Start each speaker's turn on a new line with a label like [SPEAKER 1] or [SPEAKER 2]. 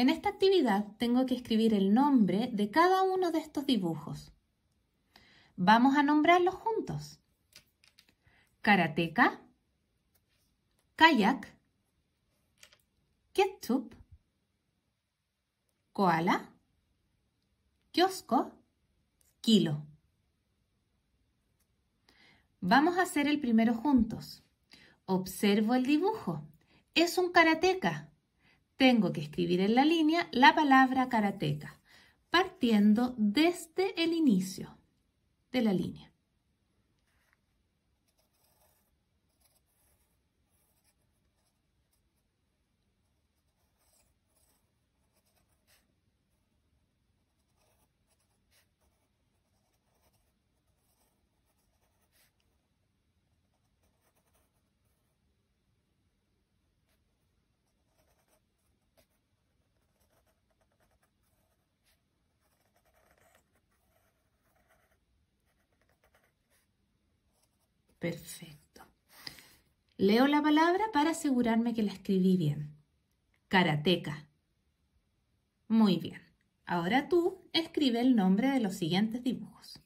[SPEAKER 1] En esta actividad tengo que escribir el nombre de cada uno de estos dibujos. Vamos a nombrarlos juntos. Karateka, Kayak, Ketchup, Koala, Kiosco, Kilo. Vamos a hacer el primero juntos. Observo el dibujo. Es un karateka tengo que escribir en la línea la palabra karateca, partiendo desde el inicio de la línea. Perfecto. Leo la palabra para asegurarme que la escribí bien. Karateka. Muy bien. Ahora tú escribe el nombre de los siguientes
[SPEAKER 2] dibujos.